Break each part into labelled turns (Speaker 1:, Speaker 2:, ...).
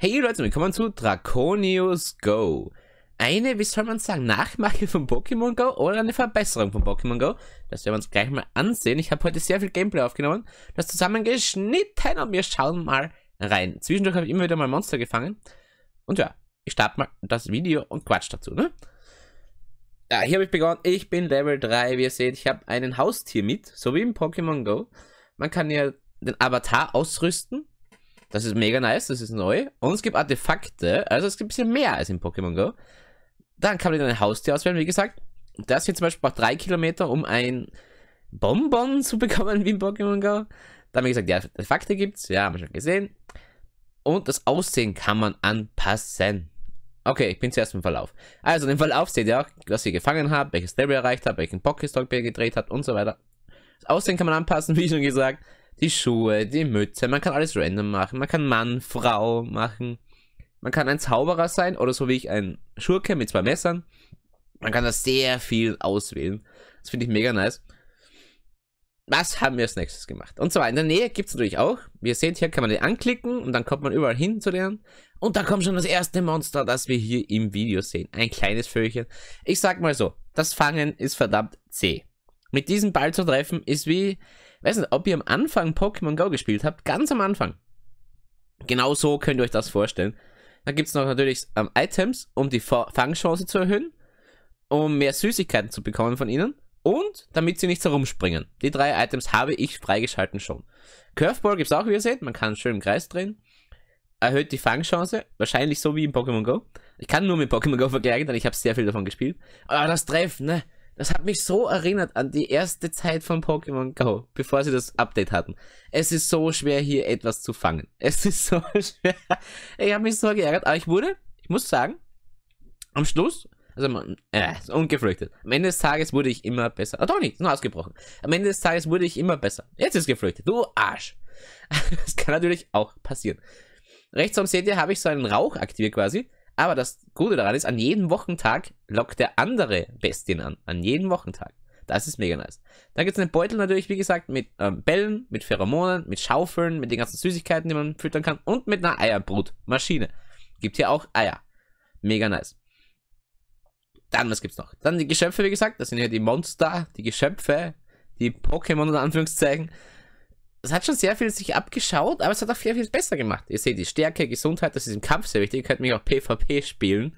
Speaker 1: Hey Leute, willkommen zu Draconius Go. Eine, wie soll man sagen, Nachmache von Pokémon Go oder eine Verbesserung von Pokémon Go. Das werden wir uns gleich mal ansehen. Ich habe heute sehr viel Gameplay aufgenommen, das zusammengeschnitten und wir schauen mal rein. Zwischendurch habe ich immer wieder mal Monster gefangen. Und ja, ich starte mal das Video und Quatsch dazu, ne? Ja, hier habe ich begonnen. Ich bin Level 3. Wie ihr seht, ich habe einen Haustier mit, so wie im Pokémon Go. Man kann ja den Avatar ausrüsten das ist mega nice, das ist neu. Und es gibt Artefakte, also es gibt ein bisschen mehr als in Pokémon Go. Dann kann man dein Haustier auswählen, wie gesagt. Das hier zum Beispiel braucht drei Kilometer, um ein Bonbon zu bekommen, wie in Pokémon Go. Dann, wie gesagt, die Artefakte gibt es, ja, haben wir schon gesehen. Und das Aussehen kann man anpassen. Okay, ich bin zuerst im Verlauf. Also, im Verlauf seht ihr auch, was ihr gefangen habt, welches Level erreicht habt, welchen Pokéstock ihr gedreht habt und so weiter. Das Aussehen kann man anpassen, wie schon gesagt die Schuhe, die Mütze, man kann alles random machen. Man kann Mann, Frau machen. Man kann ein Zauberer sein oder so wie ich ein Schurke mit zwei Messern. Man kann da sehr viel auswählen. Das finde ich mega nice. Was haben wir als nächstes gemacht? Und zwar in der Nähe gibt es natürlich auch. Wie ihr seht, hier kann man die anklicken und dann kommt man überall hin zu denen. Und da kommt schon das erste Monster, das wir hier im Video sehen. Ein kleines Vögelchen. Ich sag mal so, das Fangen ist verdammt zäh. Mit diesem Ball zu treffen ist wie weiß nicht, ob ihr am Anfang Pokémon Go gespielt habt, ganz am Anfang. Genau so könnt ihr euch das vorstellen. Dann gibt es noch natürlich ähm, Items, um die Fangchance zu erhöhen, um mehr Süßigkeiten zu bekommen von ihnen und damit sie nicht herumspringen. Die drei Items habe ich freigeschalten schon. Curveball gibt es auch, wie ihr seht, man kann schön im Kreis drehen. Erhöht die Fangchance, wahrscheinlich so wie in Pokémon Go. Ich kann nur mit Pokémon Go vergleichen, denn ich habe sehr viel davon gespielt. Aber das Treffen, ne? Das hat mich so erinnert an die erste Zeit von Pokémon Go, bevor sie das Update hatten. Es ist so schwer, hier etwas zu fangen. Es ist so schwer. Ich habe mich so geärgert, aber ich wurde, ich muss sagen, am Schluss, also äh, ungeflüchtet. Am Ende des Tages wurde ich immer besser. Ah, oh, doch nicht, nur ausgebrochen. Am Ende des Tages wurde ich immer besser. Jetzt ist geflüchtet, du Arsch. Das kann natürlich auch passieren. Rechts oben seht ihr, habe ich so einen Rauch aktiviert quasi. Aber das Gute daran ist, an jedem Wochentag lockt der andere Bestien an. An jedem Wochentag. Das ist mega nice. Dann gibt es einen Beutel natürlich, wie gesagt, mit ähm, Bällen, mit Pheromonen, mit Schaufeln, mit den ganzen Süßigkeiten, die man füttern kann und mit einer Eierbrutmaschine. Gibt hier auch Eier. Mega nice. Dann, was gibt's noch? Dann die Geschöpfe, wie gesagt, das sind hier die Monster, die Geschöpfe, die Pokémon in Anführungszeichen es hat schon sehr viel sich abgeschaut, aber es hat auch sehr viel besser gemacht. Ihr seht die Stärke, Gesundheit, das ist im Kampf sehr wichtig. Ihr könnt mich auch PvP spielen.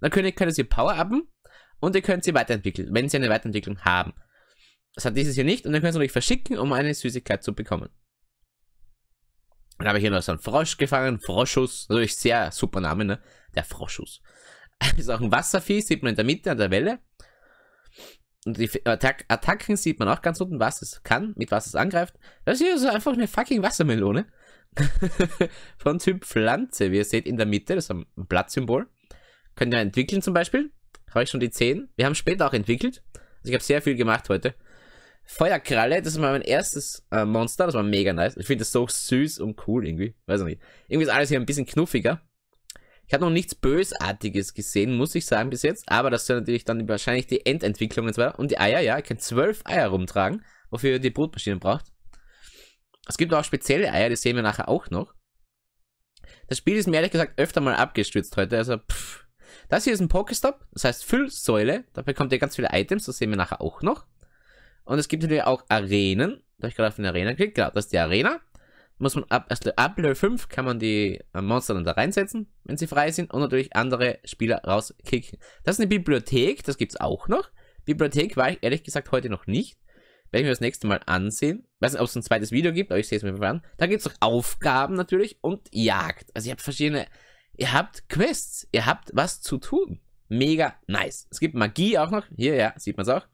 Speaker 1: Dann könnt ihr, könnt ihr Power-Upen und ihr könnt sie weiterentwickeln, wenn sie eine Weiterentwicklung haben. Das hat dieses hier nicht und dann könnt ihr euch verschicken, um eine Süßigkeit zu bekommen. Dann habe ich hier noch so einen Frosch gefangen, Froschus, natürlich sehr super Name, ne? Der Froschus. Ist auch ein Wasservieh, sieht man in der Mitte an der Welle. Und die Attac Attacken sieht man auch ganz unten, was es kann, mit was es angreift. Das hier ist einfach eine fucking Wassermelone. Von Typ Pflanze, wie ihr seht, in der Mitte, das ist ein Blattsymbol. Könnt ihr entwickeln zum Beispiel. Habe ich schon die 10. Wir haben später auch entwickelt. Also ich habe sehr viel gemacht heute. Feuerkralle, das ist mein erstes äh, Monster, das war mega nice. Ich finde das so süß und cool irgendwie. Weiß nicht. Irgendwie ist alles hier ein bisschen knuffiger. Ich habe noch nichts Bösartiges gesehen, muss ich sagen, bis jetzt. Aber das sind natürlich dann wahrscheinlich die Endentwicklungen und so weiter. Und die Eier, ja, ihr könnt zwölf Eier rumtragen, wofür ihr die Brutmaschine braucht. Es gibt auch spezielle Eier, die sehen wir nachher auch noch. Das Spiel ist mir ehrlich gesagt öfter mal abgestürzt heute, also pff. Das hier ist ein Pokestop, das heißt Füllsäule. Da bekommt ihr ganz viele Items, das sehen wir nachher auch noch. Und es gibt natürlich auch Arenen. Da habe ich gerade auf eine Arena geklickt, genau, das ist die Arena muss man ab erst also ab Level 5 kann man die äh, Monster dann da reinsetzen, wenn sie frei sind und natürlich andere Spieler rauskicken. Das ist eine Bibliothek, das gibt es auch noch. Bibliothek war ich ehrlich gesagt heute noch nicht. Werde ich mir das nächste Mal ansehen. Ich weiß nicht, ob es ein zweites Video gibt, aber ich sehe es mir an. Da gibt es noch Aufgaben natürlich und Jagd. Also ihr habt verschiedene, ihr habt Quests, ihr habt was zu tun. Mega nice. Es gibt Magie auch noch. Hier, ja, sieht man es auch.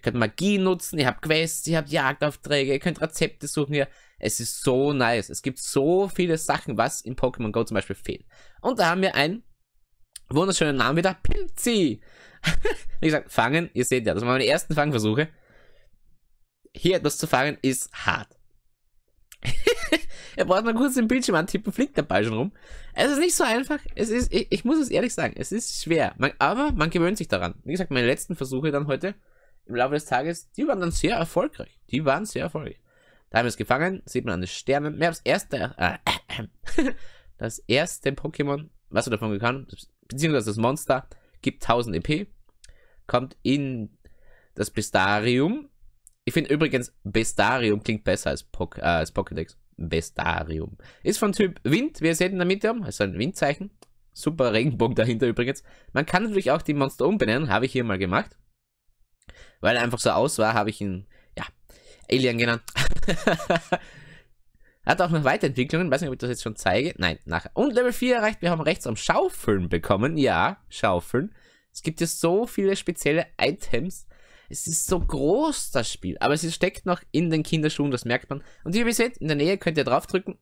Speaker 1: Ihr könnt Magie nutzen, ihr habt Quests, ihr habt Jagdaufträge, ihr könnt Rezepte suchen hier. Es ist so nice. Es gibt so viele Sachen, was in Pokémon Go zum Beispiel fehlt. Und da haben wir einen wunderschönen Namen wieder, Pilzi. Wie gesagt, fangen, ihr seht ja, das waren meine ersten Fangversuche. Hier etwas zu fangen ist hart. er braucht mal kurz den Bildschirm antippen, fliegt dabei schon rum. Es ist nicht so einfach. Es ist, ich, ich muss es ehrlich sagen, es ist schwer. Man, aber man gewöhnt sich daran. Wie gesagt, meine letzten Versuche dann heute im Laufe des Tages, die waren dann sehr erfolgreich. Die waren sehr erfolgreich. Da haben wir es gefangen, sieht man an den Sternen. Wir das erste, äh, äh, das erste Pokémon, was wir davon gekannt beziehungsweise das Monster, gibt 1000 EP, kommt in das Bestarium. Ich finde übrigens, Bestarium klingt besser als, Pok äh, als Pokédex. Bestarium. Ist von Typ Wind, wie ihr seht in der Mitte, also ein Windzeichen. Super Regenbogen dahinter übrigens. Man kann natürlich auch die Monster umbenennen, habe ich hier mal gemacht. Weil er einfach so aus war, habe ich ihn, ja, Alien genannt. Hat auch noch Weiterentwicklungen. Weiß nicht, ob ich das jetzt schon zeige. Nein, nachher. Und Level 4 erreicht. Wir haben rechts am Schaufeln bekommen. Ja, Schaufeln. Es gibt ja so viele spezielle Items. Es ist so groß, das Spiel. Aber es steckt noch in den Kinderschuhen, das merkt man. Und wie ihr seht, in der Nähe könnt ihr draufdrücken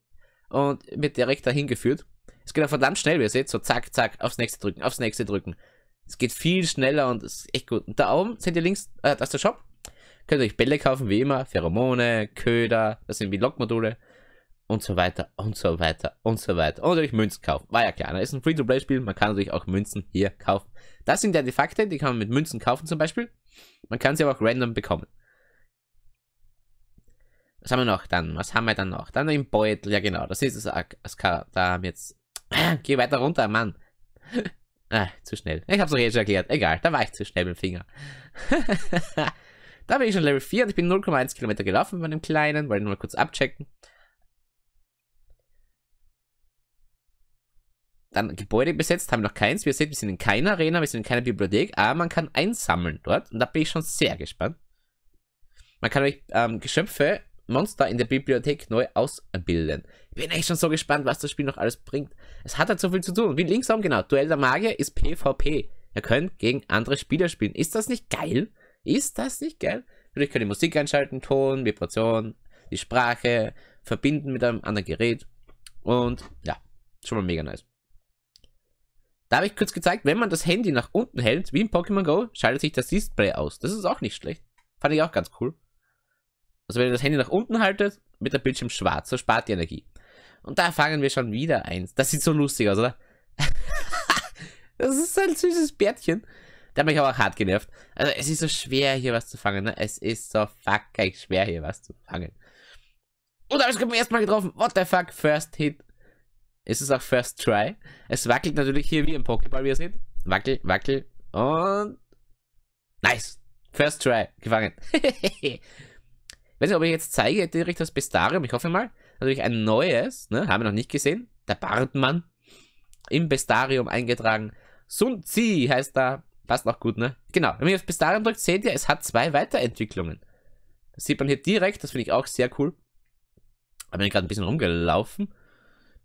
Speaker 1: und wird direkt dahin geführt. Es geht auch verdammt schnell, wie ihr seht. So zack, zack, aufs nächste drücken, aufs nächste drücken. Es geht viel schneller und ist echt gut. Und da oben seht ihr links, äh, das ist der Shop. Könnt ihr euch Bälle kaufen, wie immer. Pheromone, Köder, das sind wie Lokmodule. Und so weiter und so weiter und so weiter. Und natürlich Münzen kaufen. War ja klar. Ne? Ist ein Free-to-Play-Spiel. Man kann natürlich auch Münzen hier kaufen. Das sind ja die Fakten. kann man mit Münzen kaufen zum Beispiel. Man kann sie aber auch random bekommen. Was haben wir noch dann? Was haben wir dann noch? Dann im Beutel. Ja genau, das ist das Askar. Da haben wir jetzt... Ah, geh weiter runter, Mann. Ah, zu schnell. Ich hab's doch jetzt erklärt. Egal, da war ich zu schnell mit dem Finger. da bin ich schon Level 4 und ich bin 0,1 Kilometer gelaufen mit meinem Kleinen. Wollte nur mal kurz abchecken. Dann Gebäude besetzt, haben wir noch keins. Wie ihr seht, wir sind in keiner Arena, wir sind in keiner Bibliothek, aber man kann einsammeln dort. Und da bin ich schon sehr gespannt. Man kann euch ähm, Geschöpfe Monster in der Bibliothek neu ausbilden. Ich bin echt schon so gespannt, was das Spiel noch alles bringt. Es hat halt so viel zu tun. Wie links haben genau. Duell der Magier ist PvP. Er könnt gegen andere Spieler spielen. Ist das nicht geil? Ist das nicht geil? Natürlich kann ihr Musik einschalten, Ton, Vibration, die Sprache, verbinden mit einem anderen Gerät. Und ja, schon mal mega nice. Da habe ich kurz gezeigt, wenn man das Handy nach unten hält, wie in Pokémon Go, schaltet sich das Display aus. Das ist auch nicht schlecht. Fand ich auch ganz cool. Also wenn ihr das Handy nach unten haltet, wird der Bildschirm schwarz, so spart die Energie. Und da fangen wir schon wieder eins. Das sieht so lustig aus, oder? das ist ein süßes Bärtchen. Der hat mich aber auch hart genervt. Also es ist so schwer, hier was zu fangen. Ne? Es ist so fucking schwer, hier was zu fangen. Und da habe ich es erstmal getroffen. What the fuck? First Hit. Ist Es auch First Try. Es wackelt natürlich hier wie im Pokéball, wie ihr seht. Wackel, wackel. Und... Nice. First Try. Gefangen. Weiß nicht, ob ich jetzt zeige direkt das Bestarium, ich hoffe mal. Natürlich ein neues, ne? Haben wir noch nicht gesehen. Der Bartmann. Im Bestarium eingetragen. Sun Tzu heißt da. Passt noch gut, ne? Genau. Wenn ihr auf Bestarium drückt, seht ihr, es hat zwei Weiterentwicklungen. Das sieht man hier direkt, das finde ich auch sehr cool. Da bin ich gerade ein bisschen rumgelaufen.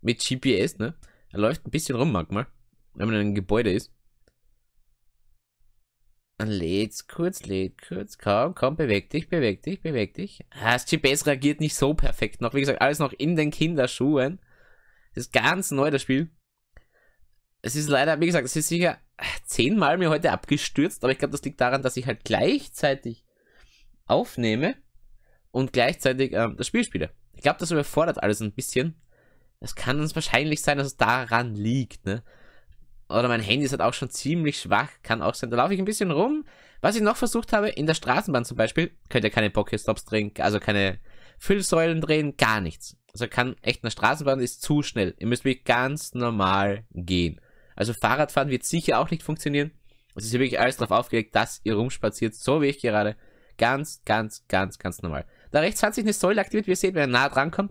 Speaker 1: Mit GPS, ne? Er läuft ein bisschen rum manchmal, wenn man in einem Gebäude ist. Lädt's kurz, lädt kurz, komm, komm, beweg dich, beweg dich, beweg dich. das GPS reagiert nicht so perfekt noch. Wie gesagt, alles noch in den Kinderschuhen. Das ist ganz neu, das Spiel. Es ist leider, wie gesagt, es ist sicher zehnmal mir heute abgestürzt, aber ich glaube, das liegt daran, dass ich halt gleichzeitig aufnehme und gleichzeitig ähm, das Spiel spiele. Ich glaube, das überfordert alles ein bisschen. Es kann uns wahrscheinlich sein, dass es daran liegt, ne? Oder mein Handy ist halt auch schon ziemlich schwach, kann auch sein. Da laufe ich ein bisschen rum. Was ich noch versucht habe, in der Straßenbahn zum Beispiel, könnt ihr keine Pokéstops drehen, also keine Füllsäulen drehen, gar nichts. Also kann echt eine Straßenbahn ist zu schnell. Ihr müsst wirklich ganz normal gehen. Also Fahrradfahren wird sicher auch nicht funktionieren. Es ist wirklich alles darauf aufgelegt, dass ihr rumspaziert, so wie ich gerade. Ganz, ganz, ganz, ganz normal. Da rechts hat sich eine Säule aktiviert, wie ihr seht, wenn er nah dran kommt,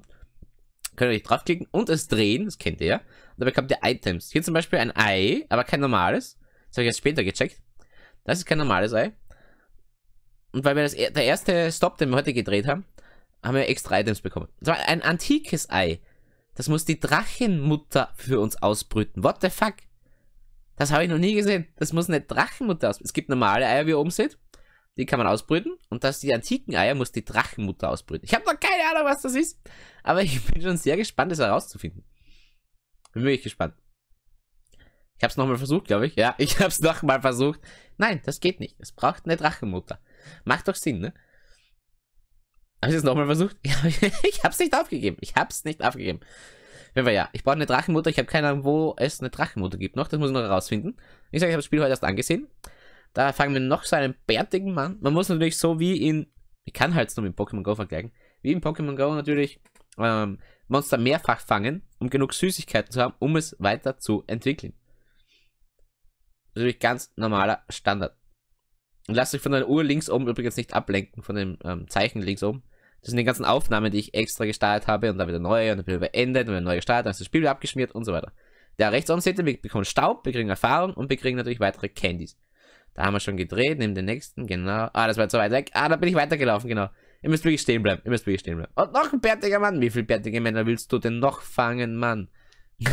Speaker 1: könnt ihr euch draufklicken und es drehen, das kennt ihr ja. Und da bekommt ihr Items. Hier zum Beispiel ein Ei, aber kein normales. Das habe ich erst später gecheckt. Das ist kein normales Ei. Und weil wir das, e-, der erste Stop, den wir heute gedreht haben, haben wir extra Items bekommen. Und zwar ein antikes Ei. Das muss die Drachenmutter für uns ausbrüten. What the fuck? Das habe ich noch nie gesehen. Das muss eine Drachenmutter ausbrüten. Es gibt normale Eier, wie ihr oben seht. Die kann man ausbrüten. Und das die antiken Eier muss die Drachenmutter ausbrüten. Ich habe noch keine Ahnung, was das ist. Aber ich bin schon sehr gespannt, das herauszufinden. Bin wirklich gespannt. Ich habe es nochmal versucht, glaube ich. Ja, ich habe es nochmal versucht. Nein, das geht nicht. Es braucht eine Drachenmutter. Macht doch Sinn, ne? Habe ich es nochmal versucht? Ja, ich habe es nicht aufgegeben. Ich habe es nicht aufgegeben. Wenn wir ja, ich brauche eine Drachenmutter. Ich habe keine Ahnung, wo es eine Drachenmutter gibt noch. Das muss ich noch herausfinden. Ich sage, ich habe das Spiel heute erst angesehen. Da fangen wir noch so einen bärtigen Mann. Man muss natürlich so wie in... Ich kann halt es nur mit Pokémon Go vergleichen. Wie in Pokémon Go natürlich ähm, Monster mehrfach fangen, um genug Süßigkeiten zu haben, um es weiter zu entwickeln. Natürlich ganz normaler Standard. Und lasst euch von der Uhr links oben übrigens nicht ablenken, von dem ähm, Zeichen links oben. Das sind die ganzen Aufnahmen, die ich extra gestartet habe und dann wieder neue und dann wieder beendet und wieder neu gestartet, dann ist das Spiel wieder abgeschmiert und so weiter. Der rechts oben seht ihr, wir bekommen Staub, wir kriegen Erfahrung und wir kriegen natürlich weitere Candies. Da haben wir schon gedreht, neben den nächsten, genau. Ah, das war zu weit weg. Ah, da bin ich weitergelaufen, genau. Ihr müsst wirklich stehen bleiben. Ihr müsst wirklich stehen bleiben. Und noch ein bärtiger Mann. Wie viele bärtige Männer willst du denn noch fangen, Mann?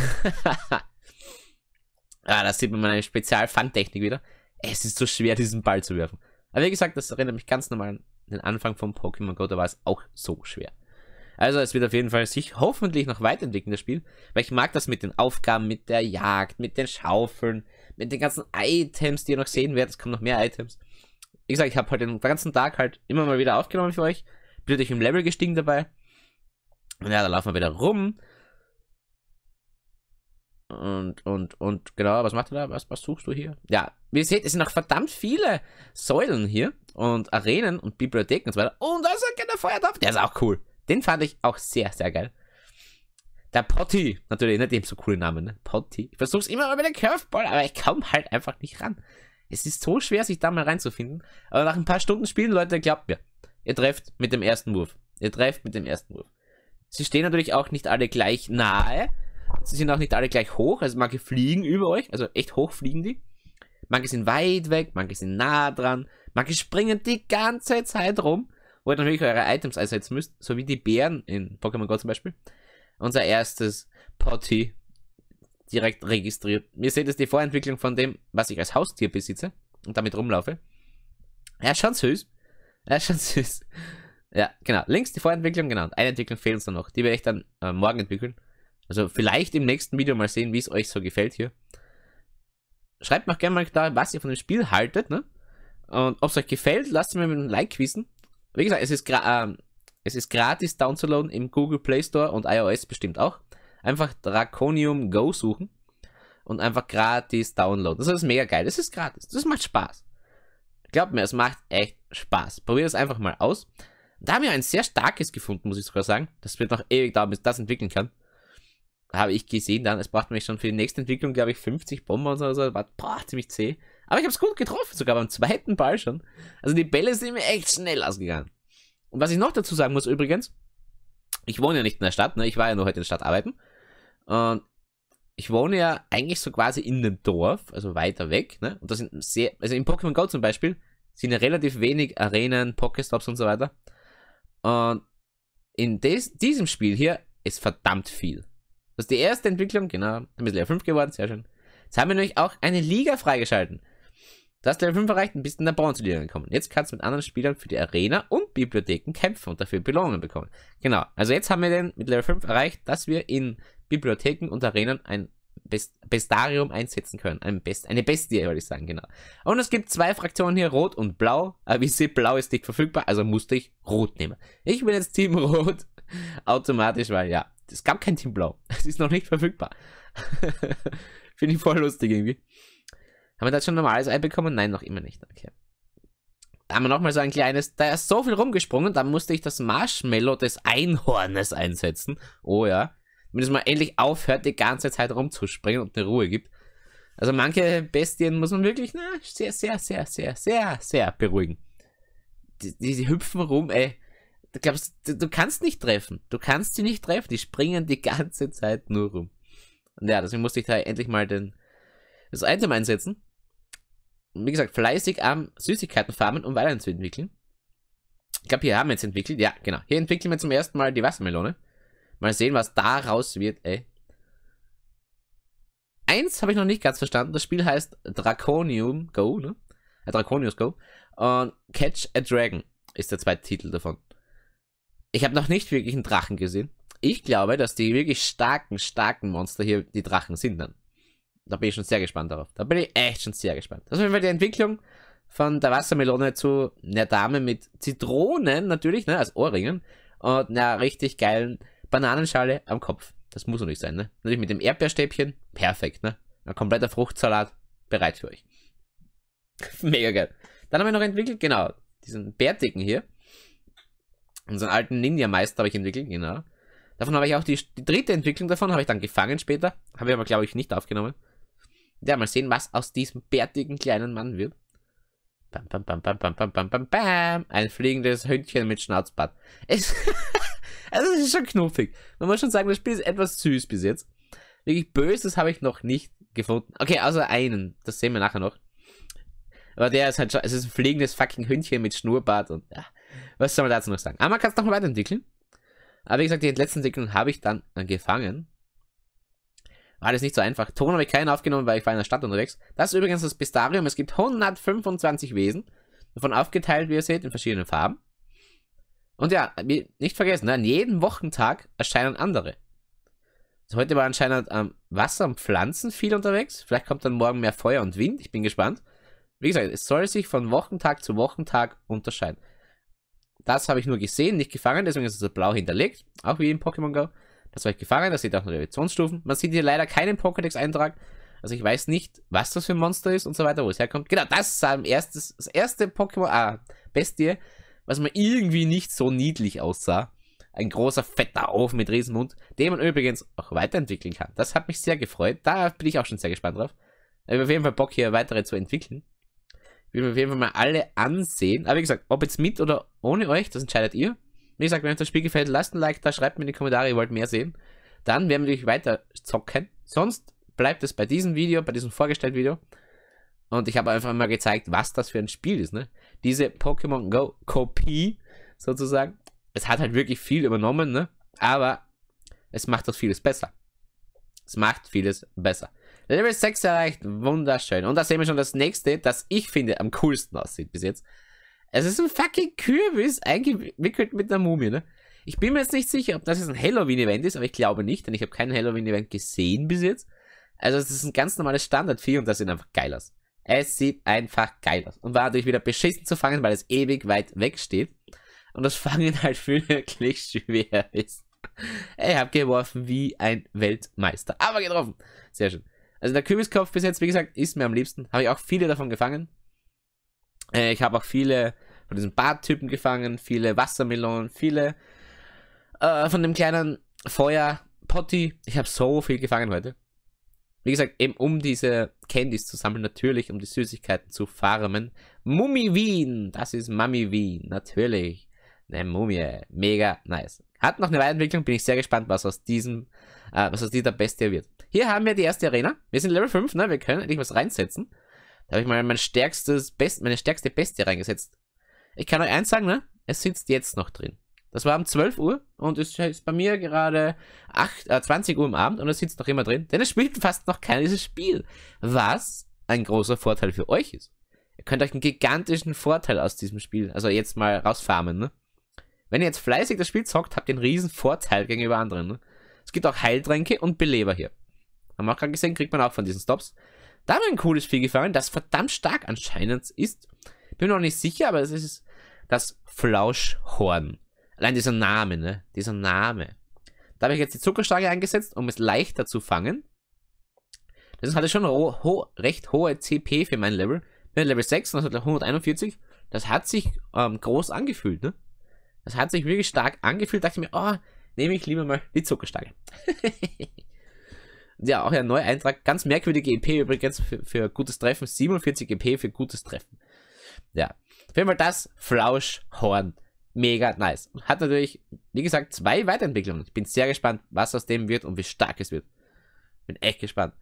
Speaker 1: ah, das sieht man meine Spezial-Fun-Technik wieder. Es ist so schwer, diesen Ball zu werfen. Aber wie gesagt, das erinnert mich ganz normal an den Anfang von Pokémon Go. Da war es auch so schwer. Also es wird auf jeden Fall sich hoffentlich noch weiterentwickeln, das Spiel. Weil ich mag das mit den Aufgaben, mit der Jagd, mit den Schaufeln, mit den ganzen Items, die ihr noch sehen werdet. Es kommen noch mehr Items wie gesagt, ich habe heute den ganzen Tag halt immer mal wieder aufgenommen für euch. Bin natürlich im Level gestiegen dabei. Und ja, da laufen wir wieder rum. Und, und, und, genau, was macht ihr da? Was, was suchst du hier? Ja, wie ihr seht, es sind noch verdammt viele Säulen hier und Arenen und Bibliotheken und so weiter. Und da ist ein kleiner Feuertopf, der ist auch cool. Den fand ich auch sehr, sehr geil. Der Potty. natürlich, nicht eben so coole Namen, ne? Potti. Ich versuch's immer mal mit dem Curveball, aber ich komme halt einfach nicht ran. Es ist so schwer, sich da mal reinzufinden. Aber nach ein paar Stunden Spielen, Leute, glaubt mir, ihr trefft mit dem ersten Wurf. Ihr trefft mit dem ersten Wurf. Sie stehen natürlich auch nicht alle gleich nahe. Sie sind auch nicht alle gleich hoch. Also manche fliegen über euch. Also echt hoch fliegen die. Manche sind weit weg, manche sind nah dran. Manche springen die ganze Zeit rum, wo ihr natürlich eure Items einsetzen müsst. So wie die Bären in Pokémon Go zum Beispiel. Unser erstes Potty direkt registriert. Ihr seht es, die Vorentwicklung von dem, was ich als Haustier besitze und damit rumlaufe. Ja, schon süß. Ja, schon süß. Ja, genau. Links die Vorentwicklung, genau. Und eine Entwicklung fehlt uns dann noch. Die werde ich dann äh, morgen entwickeln. Also vielleicht im nächsten Video mal sehen, wie es euch so gefällt hier. Schreibt mir auch gerne mal da, was ihr von dem Spiel haltet, ne? Und ob es euch gefällt, lasst mir ein Like wissen. Wie gesagt, es ist, gra äh, es ist gratis downzuladen im Google Play Store und iOS bestimmt auch. Einfach Draconium Go suchen und einfach gratis downloaden. Das ist mega geil. Das ist gratis. Das macht Spaß. Glaubt mir, es macht echt Spaß. Probiert es einfach mal aus. Da haben wir ein sehr starkes gefunden, muss ich sogar sagen. Das wird noch ewig dauern, bis ich das entwickeln kann. Habe ich gesehen dann. Es braucht mich schon für die nächste Entwicklung, glaube ich, 50 Bomben oder so. Also war boah, ziemlich zäh. Aber ich habe es gut getroffen, sogar beim zweiten Ball schon. Also die Bälle sind mir echt schnell ausgegangen. Und was ich noch dazu sagen muss übrigens, ich wohne ja nicht in der Stadt, ne? ich war ja nur heute in der Stadt arbeiten. Und ich wohne ja eigentlich so quasi in dem Dorf, also weiter weg, ne? Und da sind sehr, also in Pokémon Go zum Beispiel sind ja relativ wenig Arenen, Pokéstops und so weiter. Und in des, diesem Spiel hier ist verdammt viel. Das ist die erste Entwicklung, genau. Dann bist du Level 5 geworden, sehr schön. Jetzt haben wir nämlich auch eine Liga freigeschalten. Du hast Level 5 erreicht und bist in der Bronze-Liga gekommen. Jetzt kannst du mit anderen Spielern für die Arena und Bibliotheken kämpfen und dafür Belohnungen bekommen. Genau, also jetzt haben wir denn mit Level 5 erreicht, dass wir in Bibliotheken und Arenen ein Best Bestarium einsetzen können. Ein Best eine Bestie, würde ich sagen, genau. Und es gibt zwei Fraktionen hier, Rot und Blau. Aber ich sehe, Blau ist nicht verfügbar, also musste ich Rot nehmen. Ich bin jetzt Team Rot, automatisch, weil ja, es gab kein Team Blau. Es ist noch nicht verfügbar. Finde ich voll lustig irgendwie. Haben wir das schon normales Ei bekommen? Nein, noch immer nicht. Okay. Da haben wir nochmal so ein kleines, da ist so viel rumgesprungen, da musste ich das Marshmallow des Einhornes einsetzen. Oh ja, wenn es mal endlich aufhört, die ganze Zeit rumzuspringen und eine Ruhe gibt. Also manche Bestien muss man wirklich na, sehr, sehr, sehr, sehr, sehr, sehr beruhigen. Die, die, die hüpfen rum, ey. Du glaubst, du, du, kannst nicht treffen. Du kannst sie nicht treffen. Die springen die ganze Zeit nur rum. Und ja, deswegen musste ich da endlich mal den, das Item einsetzen. Und Wie gesagt, fleißig am Süßigkeiten farmen, um weiterzuentwickeln. Ich glaube, hier haben wir jetzt entwickelt. Ja, genau. Hier entwickeln wir zum ersten Mal die Wassermelone. Mal sehen, was daraus wird, ey. Eins habe ich noch nicht ganz verstanden. Das Spiel heißt Draconium Go, ne? Äh, Draconius Go. Und Catch a Dragon ist der zweite Titel davon. Ich habe noch nicht wirklich einen Drachen gesehen. Ich glaube, dass die wirklich starken, starken Monster hier die Drachen sind dann. Da bin ich schon sehr gespannt darauf. Da bin ich echt schon sehr gespannt. Das war die Entwicklung von der Wassermelone zu einer Dame mit Zitronen natürlich, ne, als Ohrringen und einer richtig geilen Bananenschale am Kopf. Das muss auch nicht sein, ne? Natürlich mit dem Erdbeerstäbchen, perfekt, ne? Ein kompletter Fruchtsalat bereit für euch. Mega geil. Dann haben wir noch entwickelt, genau, diesen bärtigen hier. Unseren alten Ninja-Meister habe ich entwickelt, genau. Davon habe ich auch die, die dritte Entwicklung davon, habe ich dann gefangen später. Habe ich aber, glaube ich, nicht aufgenommen. Ja, mal sehen, was aus diesem bärtigen kleinen Mann wird. Bam, bam, bam, bam, bam, bam, bam, bam, bam. Ein fliegendes Hündchen mit Schnauzbart. Es Also es ist schon knuffig. Man muss schon sagen, das Spiel ist etwas süß bis jetzt. Wirklich Böses habe ich noch nicht gefunden. Okay, außer einen. Das sehen wir nachher noch. Aber der ist halt schon, es ist ein fliegendes fucking Hündchen mit Schnurrbart und ja. Was soll man dazu noch sagen? Aber man kann es noch weiterentwickeln. Aber wie gesagt, die letzten Entwicklung habe ich dann äh, gefangen. War alles nicht so einfach. Ton habe ich keinen aufgenommen, weil ich war in der Stadt unterwegs. Das ist übrigens das Pistarium. Es gibt 125 Wesen. Davon aufgeteilt, wie ihr seht, in verschiedenen Farben. Und ja, nicht vergessen, ne, an jedem Wochentag erscheinen andere. Also heute war anscheinend ähm, Wasser und Pflanzen viel unterwegs. Vielleicht kommt dann morgen mehr Feuer und Wind. Ich bin gespannt. Wie gesagt, es soll sich von Wochentag zu Wochentag unterscheiden. Das habe ich nur gesehen, nicht gefangen, deswegen ist es blau hinterlegt. Auch wie in Pokémon Go. Das habe ich gefangen, das sieht auch Revisionsstufen. Man sieht hier leider keinen Pokédex-Eintrag. Also ich weiß nicht, was das für ein Monster ist und so weiter, wo es herkommt. Genau, das ist im erstes, das erste Pokémon, ah, Bestie, was mir irgendwie nicht so niedlich aussah. Ein großer, fetter Ofen mit Riesenmund, den man übrigens auch weiterentwickeln kann. Das hat mich sehr gefreut. Da bin ich auch schon sehr gespannt drauf. Ich habe auf jeden Fall Bock, hier weitere zu entwickeln. Ich will mir auf jeden Fall mal alle ansehen. Aber wie gesagt, ob jetzt mit oder ohne euch, das entscheidet ihr. Wie gesagt, wenn euch das Spiel gefällt, lasst ein Like da, schreibt mir in die Kommentare, ihr wollt mehr sehen. Dann werden wir natürlich weiter zocken. Sonst bleibt es bei diesem Video, bei diesem vorgestellten Video. Und ich habe einfach mal gezeigt, was das für ein Spiel ist. Ne? diese Pokémon Go Kopie sozusagen. Es hat halt wirklich viel übernommen, ne? Aber es macht das vieles besser. Es macht vieles besser. Level 6 erreicht, wunderschön. Und da sehen wir schon das nächste, das ich finde am coolsten aussieht bis jetzt. Es ist ein fucking Kürbis, eingewickelt mit einer Mumie, ne? Ich bin mir jetzt nicht sicher, ob das jetzt ein Halloween-Event ist, aber ich glaube nicht, denn ich habe kein Halloween-Event gesehen bis jetzt. Also es ist ein ganz normales Standard-Vieh und das sieht einfach geil aus. Es sieht einfach geil aus. Und war natürlich wieder beschissen zu fangen, weil es ewig weit weg steht. Und das Fangen halt wirklich schwer ist. Ich habe geworfen wie ein Weltmeister. Aber getroffen. Sehr schön. Also der Kürbiskopf bis jetzt, wie gesagt, ist mir am liebsten. Habe ich auch viele davon gefangen. Äh, ich habe auch viele von diesen Barttypen gefangen, viele Wassermelonen, viele äh, von dem kleinen Feuerpotti. Ich habe so viel gefangen heute. Wie gesagt, eben um diese Candies zu sammeln, natürlich um die Süßigkeiten zu farmen. Mummi Wien, das ist Mami Wien, natürlich. Eine Mumie, mega nice. Hat noch eine Weiterentwicklung, bin ich sehr gespannt, was aus diesem, äh, was aus dieser Bestie wird. Hier haben wir die erste Arena. Wir sind Level 5, ne? Wir können endlich was reinsetzen. Da habe ich mal mein stärkstes Best, meine stärkste Bestie reingesetzt. Ich kann euch eins sagen, ne? Es sitzt jetzt noch drin. Das war um 12 Uhr und es ist bei mir gerade 8, äh, 20 Uhr am Abend und es sitzt noch immer drin, denn es spielt fast noch keiner dieses Spiel. Was ein großer Vorteil für euch ist. Ihr könnt euch einen gigantischen Vorteil aus diesem Spiel, also jetzt mal rausfarmen, ne? Wenn ihr jetzt fleißig das Spiel zockt, habt ihr einen riesen Vorteil gegenüber anderen, ne? Es gibt auch Heiltränke und Beleber hier. Haben wir auch gerade gesehen, kriegt man auch von diesen Stops. Da haben wir ein cooles Spiel gefangen, das verdammt stark anscheinend ist. Bin mir noch nicht sicher, aber es ist das Flauschhorn. Allein dieser Name, ne? Dieser Name. Da habe ich jetzt die Zuckerstange eingesetzt, um es leichter zu fangen. Das hatte schon ho ho recht hohe CP für mein Level. Mit Level 6, und das hat 141. Das hat sich ähm, groß angefühlt, ne? Das hat sich wirklich stark angefühlt. dachte ich mir, oh, nehme ich lieber mal die Zuckerstange. ja, auch ein neuer Eintrag. Ganz merkwürdige EP übrigens für, für gutes Treffen. 47 EP für gutes Treffen. Ja. Für jeden das Flauschhorn mega nice. Und hat natürlich, wie gesagt, zwei Weiterentwicklungen. Ich bin sehr gespannt, was aus dem wird und wie stark es wird. Bin echt gespannt.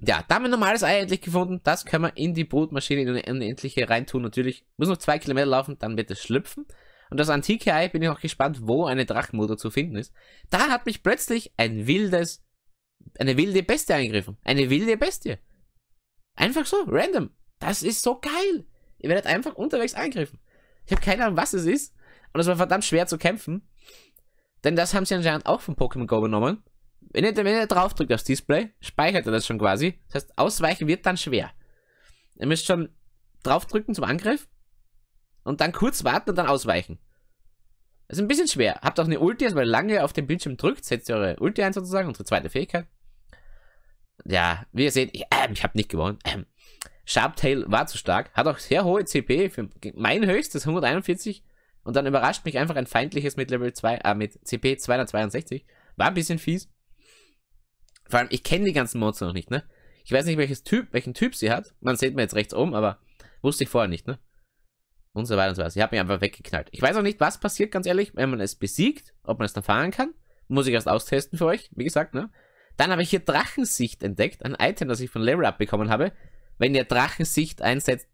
Speaker 1: Ja, da haben wir normales Ei endlich gefunden. Das können wir in die Brutmaschine in eine Unendliche reintun. Natürlich muss noch zwei Kilometer laufen, dann wird es schlüpfen. Und das antike Ei bin ich auch gespannt, wo eine Drachenmutter zu finden ist. Da hat mich plötzlich ein wildes, eine wilde Bestie eingegriffen. Eine wilde Bestie. Einfach so, random. Das ist so geil. Ihr werdet einfach unterwegs angegriffen. Ich habe keine Ahnung, was es ist. Und es war verdammt schwer zu kämpfen. Denn das haben sie anscheinend auch von Pokémon Go genommen. Wenn ihr, wenn ihr drauf drückt aufs Display, speichert er das schon quasi. Das heißt, ausweichen wird dann schwer. Ihr müsst schon draufdrücken zum Angriff und dann kurz warten und dann ausweichen. Das ist ein bisschen schwer. Habt auch eine Ulti, also weil ihr lange auf den Bildschirm drückt, setzt ihr eure Ulti ein sozusagen, unsere zweite Fähigkeit. Ja, wie ihr seht, ich, äh, ich habe nicht gewonnen. Ähm. Sharptail war zu stark, hat auch sehr hohe CP, für mein höchstes 141 und dann überrascht mich einfach ein feindliches mit Level 2, äh, mit CP 262. War ein bisschen fies. Vor allem, ich kenne die ganzen Monster noch nicht, ne? Ich weiß nicht, welches Typ, welchen Typ sie hat. Man sieht mir jetzt rechts oben, aber wusste ich vorher nicht, ne? Und so weiter und so weiter. Ich habe mich einfach weggeknallt. Ich weiß auch nicht, was passiert, ganz ehrlich, wenn man es besiegt, ob man es dann fahren kann. Muss ich erst austesten für euch, wie gesagt, ne? Dann habe ich hier Drachensicht entdeckt, ein Item, das ich von Level Up bekommen habe. Wenn ihr Drachensicht einsetzt,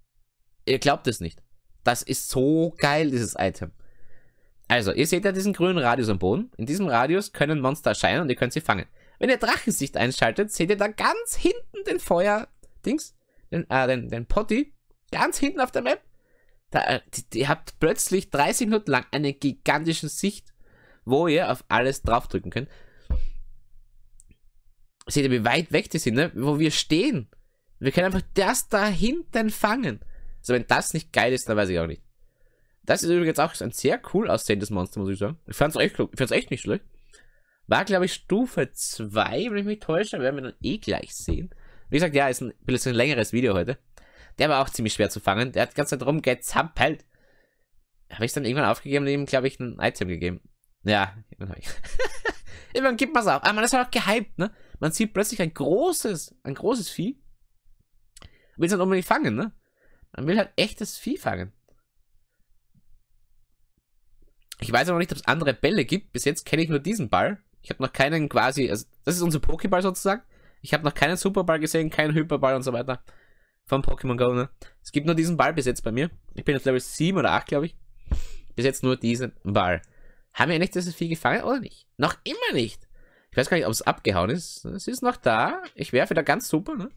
Speaker 1: ihr glaubt es nicht. Das ist so geil, dieses Item. Also, ihr seht ja diesen grünen Radius am Boden. In diesem Radius können Monster erscheinen und ihr könnt sie fangen. Wenn ihr Drachensicht einschaltet, seht ihr da ganz hinten den Feuer-Dings, den, äh, den, den Potti, ganz hinten auf der Map. Da, äh, die, ihr habt plötzlich 30 Minuten lang eine gigantische Sicht, wo ihr auf alles draufdrücken könnt. Seht ihr, wie weit weg die sind, ne? wo wir stehen. Wir können einfach das da hinten fangen. Also wenn das nicht geil ist, dann weiß ich auch nicht. Das ist übrigens auch ein sehr cool aussehendes Monster, muss ich sagen. Ich fand's echt, echt nicht schlecht. War, glaube ich, Stufe 2, wenn ich mich täusche, werden wir dann eh gleich sehen. Wie gesagt, ja, ist ein bisschen ein längeres Video heute. Der war auch ziemlich schwer zu fangen. Der hat die ganze Zeit rumgezappelt. Habe ich dann irgendwann aufgegeben und ihm, glaube ich, ein Item gegeben. Ja, irgendwann, ich. irgendwann gibt man es auf. Aber ah, man ist halt auch gehypt, ne? Man sieht plötzlich ein großes, ein großes Vieh Willst du halt unbedingt fangen, ne? Man will halt echtes Vieh fangen. Ich weiß aber nicht, ob es andere Bälle gibt. Bis jetzt kenne ich nur diesen Ball. Ich habe noch keinen quasi, also das ist unser Pokéball sozusagen. Ich habe noch keinen Superball gesehen, keinen Hyperball und so weiter. Von Pokémon Go, ne? Es gibt nur diesen Ball bis jetzt bei mir. Ich bin jetzt Level 7 oder 8, glaube ich. Bis jetzt nur diesen Ball. Haben wir nicht dieses Vieh gefangen oder nicht? Noch immer nicht. Ich weiß gar nicht, ob es abgehauen ist. Es ist noch da. Ich werfe da ganz super, ne?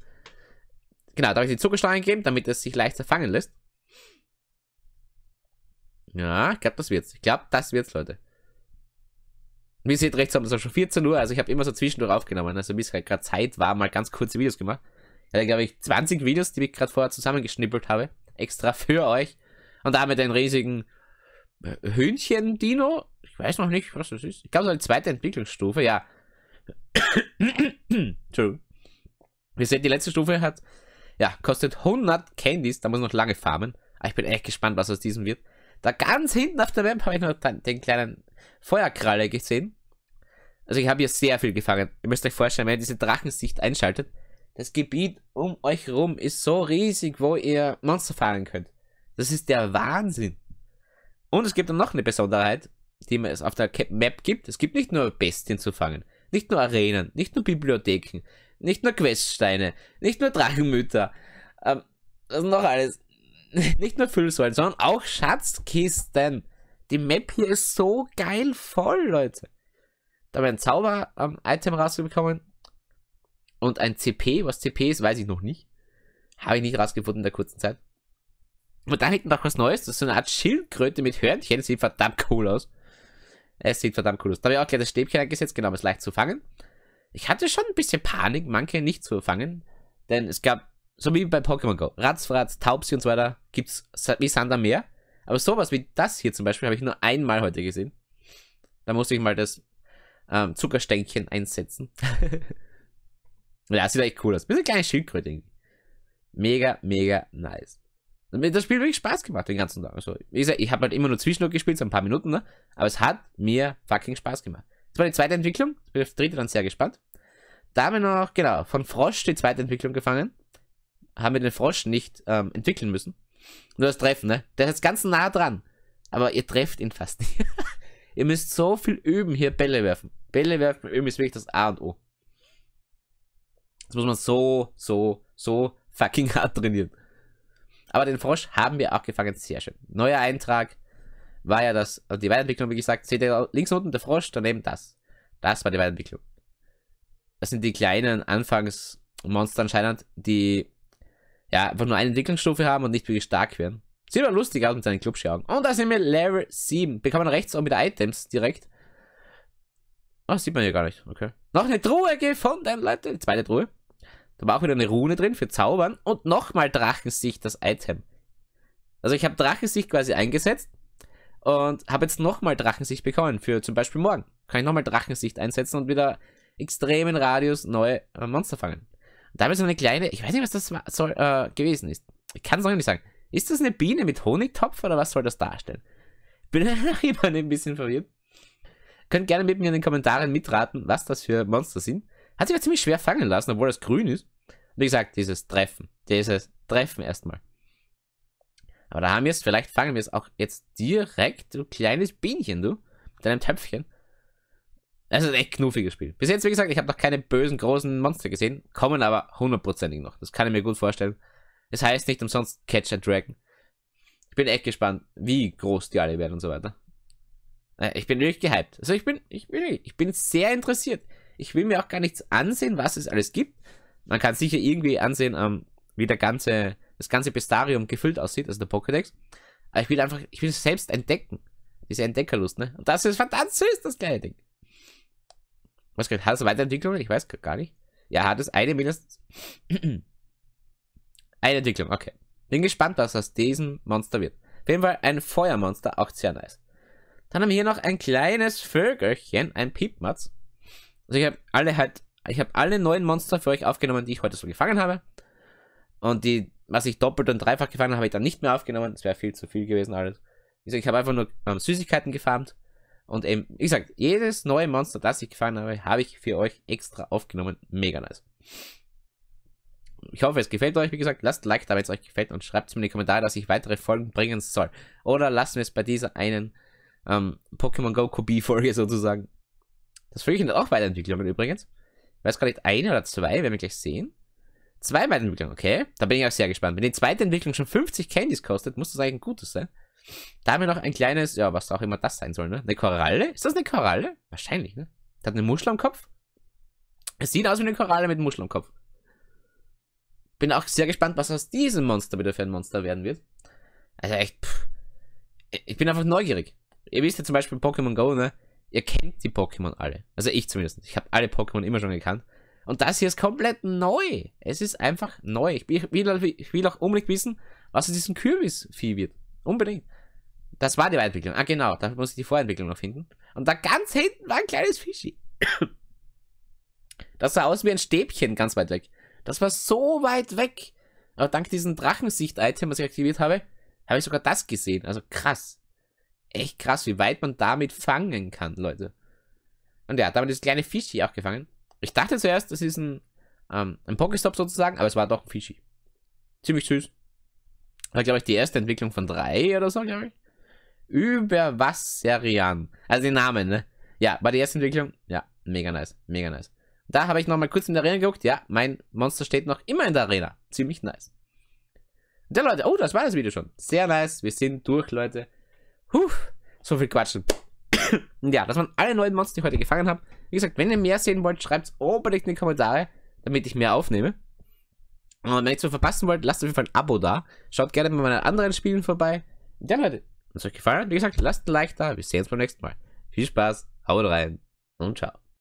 Speaker 1: Genau, da habe ich die Zuckerstein gegeben, damit es sich leichter fangen lässt. Ja, ich glaube, das wird's. Ich glaube, das wird's, Leute. Wie ihr seht, rechts haben wir es schon 14 Uhr, also ich habe immer so zwischendurch aufgenommen. Also, bis gerade Zeit war, mal ganz kurze Videos gemacht. Ich hatte, glaube ich, 20 Videos, die ich gerade vorher zusammengeschnippelt habe. Extra für euch. Und da haben wir den riesigen äh, Hühnchen-Dino. Ich weiß noch nicht, was das ist. Ich glaube, so eine zweite Entwicklungsstufe, ja. Entschuldigung. ihr seht, die letzte Stufe hat ja, kostet 100 Candies, da muss noch lange farmen. Aber ich bin echt gespannt, was aus diesem wird. Da ganz hinten auf der Map habe ich noch den kleinen Feuerkralle gesehen. Also ich habe hier sehr viel gefangen. Ihr müsst euch vorstellen, wenn ihr diese Drachensicht einschaltet, das Gebiet um euch rum ist so riesig, wo ihr Monster fahren könnt. Das ist der Wahnsinn. Und es gibt dann noch eine Besonderheit, die es auf der Map gibt. Es gibt nicht nur Bestien zu fangen, nicht nur Arenen, nicht nur Bibliotheken, nicht nur Queststeine, nicht nur Drachenmütter, ähm, was noch alles. Nicht nur Füllsäulen, sondern auch Schatzkisten. Die Map hier ist so geil voll, Leute. Da haben wir ein Zauber-Item ähm, rausbekommen. Und ein CP, was CP ist, weiß ich noch nicht. Habe ich nicht rausgefunden in der kurzen Zeit. Und da hinten noch was Neues, das ist so eine Art Schildkröte mit Hörnchen, sieht verdammt cool aus. Es sieht verdammt cool aus. Da habe ich auch gleich das Stäbchen eingesetzt, genau, um es leicht zu fangen. Ich hatte schon ein bisschen Panik, manche nicht zu fangen, denn es gab, so wie bei Pokémon Go, Ratzfratz, Taubsi und so weiter, gibt es wie Sand am Meer. Aber sowas wie das hier zum Beispiel habe ich nur einmal heute gesehen. Da musste ich mal das ähm, Zuckerstänkchen einsetzen. ja, sieht echt cool aus. Bisschen kleine Schildkröte irgendwie. Mega, mega nice. Und mir hat das Spiel wirklich Spaß gemacht den ganzen Tag. Also, wie gesagt, ich habe halt immer nur zwischendurch gespielt, so ein paar Minuten, ne? Aber es hat mir fucking Spaß gemacht. Das war die zweite Entwicklung. Ich bin auf die dritte dann sehr gespannt. Da haben wir noch, genau, von Frosch die zweite Entwicklung gefangen. Haben wir den Frosch nicht ähm, entwickeln müssen. Nur das Treffen, ne? Der ist ganz nah dran. Aber ihr trefft ihn fast nicht. ihr müsst so viel üben, hier Bälle werfen. Bälle werfen, üben ist wirklich das A und O. Das muss man so, so, so fucking hart trainieren. Aber den Frosch haben wir auch gefangen. Sehr schön. Neuer Eintrag war ja das, also die Weiterentwicklung, wie gesagt, seht ihr links unten der Frosch, daneben das. Das war die Weiterentwicklung. Das sind die kleinen Anfangsmonster anscheinend, die ja einfach nur eine Entwicklungsstufe haben und nicht wirklich stark werden. Sieht aber lustig aus mit seinen Klubschaugen. Und da sind wir Level 7. Bekommen rechts auch mit Items direkt. Oh, sieht man hier gar nicht. Okay. Noch eine Truhe gefunden, Leute. Die zweite Truhe. Da war auch wieder eine Rune drin für Zaubern. Und nochmal Drachensicht, das Item. Also ich habe Drachensicht quasi eingesetzt und habe jetzt nochmal Drachensicht bekommen für zum Beispiel morgen. Kann ich nochmal Drachensicht einsetzen und wieder extremen Radius neue äh, Monster fangen. Da Und damit so eine kleine, ich weiß nicht, was das soll, äh, gewesen ist. Ich kann es noch nicht sagen. Ist das eine Biene mit Honigtopf oder was soll das darstellen? Bin immer ein bisschen verwirrt. Könnt gerne mit mir in den Kommentaren mitraten, was das für Monster sind. Hat sich aber ziemlich schwer fangen lassen, obwohl das grün ist. Wie gesagt, dieses Treffen. Dieses Treffen erstmal. Aber da haben wir es, vielleicht fangen wir es auch jetzt direkt, du kleines Bienchen, du, mit deinem Töpfchen. Das ist ein echt knuffiges Spiel. Bis jetzt, wie gesagt, ich habe noch keine bösen, großen Monster gesehen, kommen aber hundertprozentig noch. Das kann ich mir gut vorstellen. Es heißt nicht umsonst Catch a Dragon. Ich bin echt gespannt, wie groß die alle werden und so weiter. Äh, ich bin wirklich gehypt. Also ich bin, ich bin, ich bin sehr interessiert. Ich will mir auch gar nichts ansehen, was es alles gibt. Man kann sicher irgendwie ansehen, ähm, wie der ganze das ganze Pestarium gefüllt aussieht, also der Pokédex. Aber ich will einfach, ich will es selbst entdecken. Diese Entdeckerlust, ne? Und das ist verdammt süß, das kleine Ding. Was geht? hat es Weiterentwicklung? Ich weiß gar nicht. Ja, hat es eine mindestens. eine Entwicklung, okay. Bin gespannt, was aus diesem Monster wird. Auf jeden Fall ein Feuermonster, auch sehr nice. Dann haben wir hier noch ein kleines Vögelchen, ein Piepmatz. Also ich habe alle halt, ich habe alle neuen Monster für euch aufgenommen, die ich heute so gefangen habe. Und die was ich doppelt und dreifach gefahren habe, habe ich dann nicht mehr aufgenommen. Das wäre viel zu viel gewesen alles. Ich, ich habe einfach nur ähm, Süßigkeiten gefarmt. Und eben, wie gesagt, jedes neue Monster, das ich gefahren habe, habe ich für euch extra aufgenommen. Mega nice. Ich hoffe, es gefällt euch. Wie gesagt, lasst ein Like da, wenn es euch gefällt und schreibt es mir in die Kommentare, dass ich weitere Folgen bringen soll. Oder lassen wir es bei dieser einen ähm, Pokémon Go Kobi-Folge sozusagen. Das Vögelchen ich auch Weiterentwicklungen übrigens. Ich weiß gar nicht, eine oder zwei, werden wir gleich sehen. Zwei Weiterentwicklungen, okay. Da bin ich auch sehr gespannt. Wenn die zweite Entwicklung schon 50 Candies kostet, muss das eigentlich ein gutes sein. Da haben wir noch ein kleines, ja, was auch immer das sein soll, ne? Eine Koralle? Ist das eine Koralle? Wahrscheinlich, ne? Das hat eine Muschel am Kopf. Es sieht aus wie eine Koralle mit Muschel am Kopf. Bin auch sehr gespannt, was aus diesem Monster wieder für ein Monster werden wird. Also echt, pff. Ich bin einfach neugierig. Ihr wisst ja zum Beispiel Pokémon Go, ne? Ihr kennt die Pokémon alle. Also ich zumindest. Ich habe alle Pokémon immer schon gekannt. Und das hier ist komplett neu. Es ist einfach neu. Ich will, ich will auch unbedingt wissen, was aus diesem Kürbisvieh wird. Unbedingt. Das war die Weiterentwicklung. Ah, genau. Da muss ich die Vorentwicklung noch finden. Und da ganz hinten war ein kleines Fischi. Das sah aus wie ein Stäbchen ganz weit weg. Das war so weit weg. Aber dank diesem Drachensicht-Item, was ich aktiviert habe, habe ich sogar das gesehen. Also krass. Echt krass, wie weit man damit fangen kann, Leute. Und ja, damit ist das kleine Fischi auch gefangen. Ich dachte zuerst, das ist ein, ähm, ein Pokestop sozusagen, aber es war doch ein Fischi. Ziemlich süß. War, glaube ich, die erste Entwicklung von drei oder so, glaube ich. Über was Serian. Also den Namen, ne? Ja, war die erste Entwicklung. Ja, mega nice. Mega nice. Da habe ich nochmal kurz in der Arena geguckt. Ja, mein Monster steht noch immer in der Arena. Ziemlich nice. Der Leute, oh, das war das Video schon. Sehr nice. Wir sind durch, Leute. Huh, so viel Quatschen. ja, das waren alle neuen Monster, die ich heute gefangen habe. Wie gesagt, wenn ihr mehr sehen wollt, schreibt es unbedingt in die Kommentare, damit ich mehr aufnehme. Und wenn ihr es so verpassen wollt, lasst auf jeden Fall ein Abo da. Schaut gerne bei meinen anderen Spielen vorbei. Und dann, Leute, wenn es euch gefallen hat, wie gesagt, lasst ein Like da. Wir sehen uns beim nächsten Mal. Viel Spaß, haut rein und ciao.